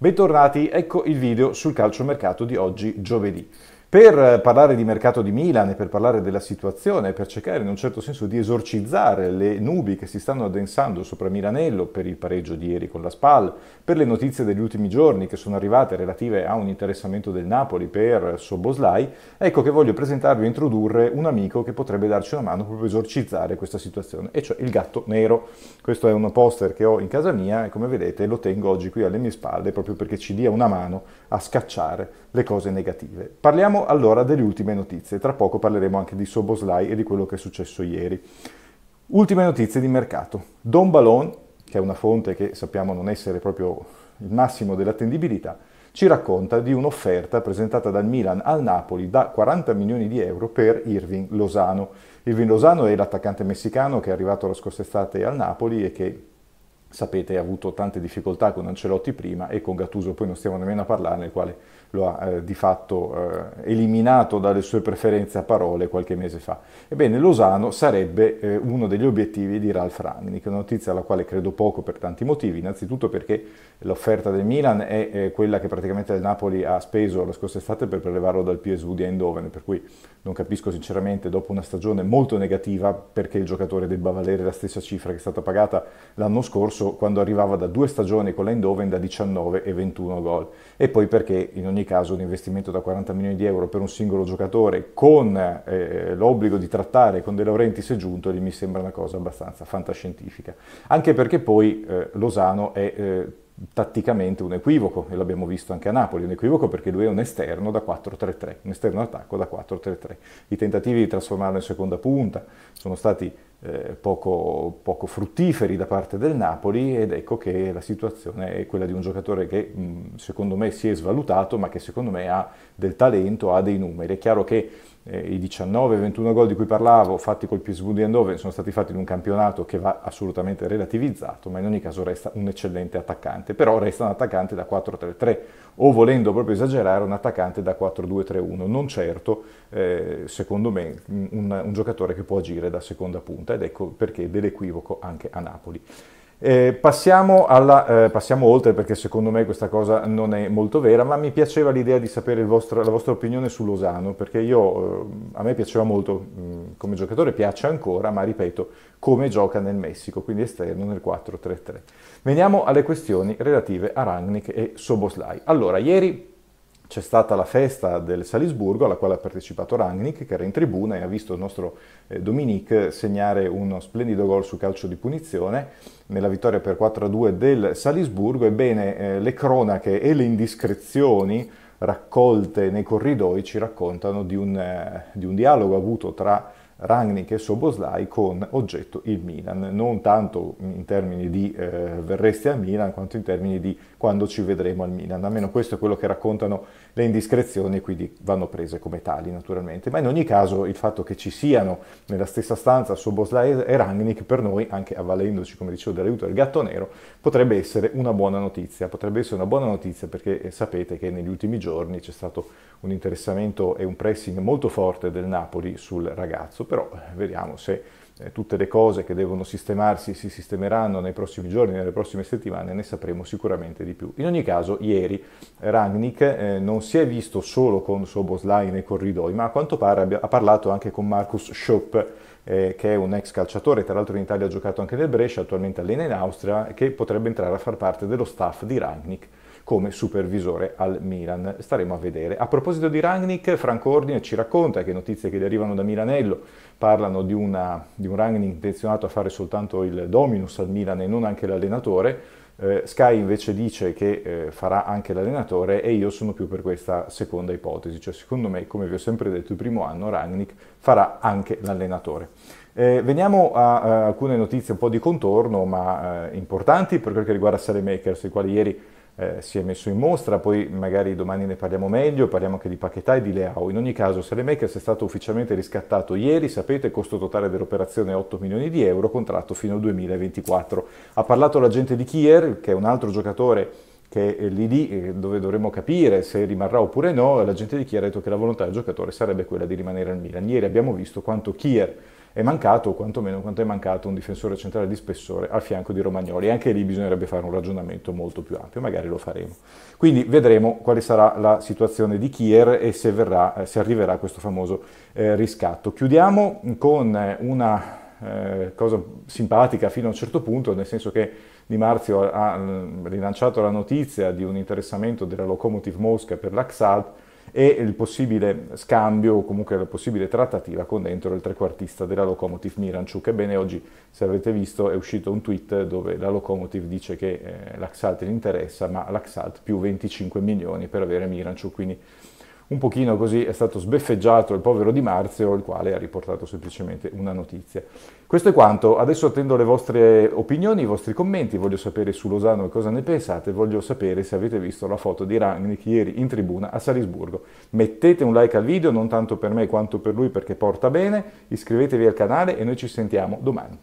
Bentornati, ecco il video sul calciomercato di oggi giovedì per parlare di mercato di Milan e per parlare della situazione, per cercare in un certo senso di esorcizzare le nubi che si stanno addensando sopra Milanello per il pareggio di ieri con la SPAL, per le notizie degli ultimi giorni che sono arrivate relative a un interessamento del Napoli per Soboslai, ecco che voglio presentarvi e introdurre un amico che potrebbe darci una mano proprio a esorcizzare questa situazione, e cioè il gatto nero. Questo è uno poster che ho in casa mia e come vedete lo tengo oggi qui alle mie spalle proprio perché ci dia una mano a scacciare le cose negative. Parliamo Parliamo allora delle ultime notizie, tra poco parleremo anche di Soboslai e di quello che è successo ieri. Ultime notizie di mercato. Don Balon, che è una fonte che sappiamo non essere proprio il massimo dell'attendibilità, ci racconta di un'offerta presentata dal Milan al Napoli da 40 milioni di euro per Irving Lozano. Irving Lozano è l'attaccante messicano che è arrivato la scorsa estate al Napoli e che sapete ha avuto tante difficoltà con Ancelotti prima e con Gattuso poi non stiamo nemmeno a parlarne, il quale lo ha eh, di fatto eh, eliminato dalle sue preferenze a parole qualche mese fa. Ebbene, Lozano sarebbe eh, uno degli obiettivi di Ralf Rangnick, una notizia alla quale credo poco per tanti motivi, innanzitutto perché l'offerta del Milan è eh, quella che praticamente il Napoli ha speso la scorsa estate per prelevarlo dal PSV di Eindhoven, per cui non capisco sinceramente dopo una stagione molto negativa perché il giocatore debba valere la stessa cifra che è stata pagata l'anno scorso quando arrivava da due stagioni con l'Eindhoven da 19 e 21 gol e poi perché in ogni ogni caso un investimento da 40 milioni di euro per un singolo giocatore con eh, eh l'obbligo di trattare con De Laurenti se giunto lì mi sembra una cosa abbastanza fantascientifica. Anche perché poi eh, Lozano è eh, tatticamente un equivoco, e l'abbiamo visto anche a Napoli, un equivoco perché lui è un esterno da 4-3-3, un esterno attacco da 4-3-3. I tentativi di trasformarlo in seconda punta sono stati eh, poco, poco, fruttiferi da parte del Napoli ed ecco che la situazione è quella di un giocatore che mm, secondo me si è svalutato ma che secondo me ha del talento, ha dei numeri. È chiaro che eh, i 19-21 gol di cui parlavo, fatti col PSV di Andover sono stati fatti in un campionato che va assolutamente relativizzato, ma in ogni caso resta un eccellente attaccante, però resta un attaccante da 4-3-3 o volendo proprio esagerare un attaccante da 4-2-3-1, non certo, eh, secondo me, un, un giocatore che può agire da seconda punta ed ecco perché dell'equivoco anche a Napoli. Eh, passiamo, alla, eh, passiamo, oltre perché secondo me questa cosa non è molto vera, ma mi piaceva l'idea di sapere vostro, la vostra opinione su Lozano, perché io, eh, a me piaceva molto mh, mm, come giocatore, piace ancora, ma ripeto, come gioca nel Messico, quindi esterno nel 4-3-3. Veniamo alle questioni relative a Rangnick e Soboslai. Allora, ieri c'è stata la festa del Salisburgo alla quale ha partecipato Rangnick che era in tribuna e ha visto il nostro eh, Dominique segnare uno splendido gol su calcio di punizione nella vittoria per 4-2 del Salisburgo. Ebbene, eh, le cronache e le indiscrezioni raccolte nei corridoi ci raccontano di un, eh, di un dialogo avuto tra Rangnick e Soboslai con oggetto il Milan, non tanto in termini di eh, verresti al Milan quanto in termini di quando ci vedremo al Milan, almeno questo è quello che raccontano le indiscrezioni, quindi vanno prese come tali naturalmente, ma in ogni caso il fatto che ci siano nella stessa stanza Soboslai e Rangnick per noi, anche avvalendoci come dicevo dell'aiuto del gatto nero, potrebbe essere una buona notizia, potrebbe essere una buona notizia perché eh, sapete che negli ultimi giorni c'è stato un interessamento e un pressing molto forte del Napoli sul ragazzo, però vediamo se eh, tutte le cose che devono sistemarsi si sistemeranno nei prossimi giorni, nelle prossime settimane, ne sapremo sicuramente di più. In ogni caso, ieri Rangnick eh, non si è visto solo con Soboslai nei corridoi, ma a quanto pare ha parlato anche con Marcus Schopp, eh, che è un ex calciatore, tra l'altro in Italia ha giocato anche nel Brescia, attualmente allena in Austria, che potrebbe entrare a far parte dello staff di Rangnick come supervisore al Milan. Staremo a vedere. A proposito di Rangnick, Franco Ordine ci racconta che notizie che derivano da Milanello parlano di, una, di un Rangnick intenzionato a fare soltanto il dominus al Milan e non anche l'allenatore. Eh, Sky invece dice che eh, farà anche l'allenatore e io sono più per questa seconda ipotesi, cioè secondo me, come vi ho sempre detto, il primo anno Rangnick farà anche l'allenatore. Eh, veniamo a, a eh, alcune notizie un po' di contorno, ma eh, importanti per quel che riguarda Sale Makers, i quali ieri eh, si è messo in mostra, poi magari domani ne parliamo meglio, parliamo anche di Paquetà e di Leao. In ogni caso, Selemakers è stato ufficialmente riscattato ieri, sapete, costo totale dell'operazione 8 milioni di euro, contratto fino al 2024. Ha parlato l'agente di Kier, che è un altro giocatore che è lì lì eh, dove dovremmo capire se rimarrà oppure no, l'agente di Kier ha detto che la volontà del giocatore sarebbe quella di rimanere al Milan. Ieri abbiamo visto quanto Kier è mancato, o quantomeno quanto è mancato un difensore centrale di spessore al fianco di Romagnoli. Anche lì bisognerebbe fare un ragionamento molto più ampio, magari lo faremo. Quindi vedremo quale sarà la situazione di Kier e se, verrà, eh, se arriverà questo famoso eh, riscatto. Chiudiamo con eh, una eh, cosa simpatica fino a un certo punto, nel senso che Di Marzio ha mm, rilanciato la notizia di un interessamento della Lokomotiv Mosca per l'Axalt e il possibile scambio o comunque la possibile trattativa con dentro il trequartista della Lokomotiv Miranchuk. Ebbene, oggi, se avete visto, è uscito un tweet dove la Locomotive dice che eh, l'Axalt interessa, ma l'Axalt più 25 milioni per avere Miranchuk, quindi un pochino così è stato sbeffeggiato il povero Di Marzio, il quale ha riportato semplicemente una notizia. Questo è quanto, adesso attendo le vostre opinioni, i vostri commenti, voglio sapere su Losano cosa ne pensate, voglio sapere se avete visto la foto di Rangnick ieri in tribuna a Salisburgo. Mettete un like al video, non tanto per me quanto per lui perché porta bene, iscrivetevi al canale e noi ci sentiamo domani.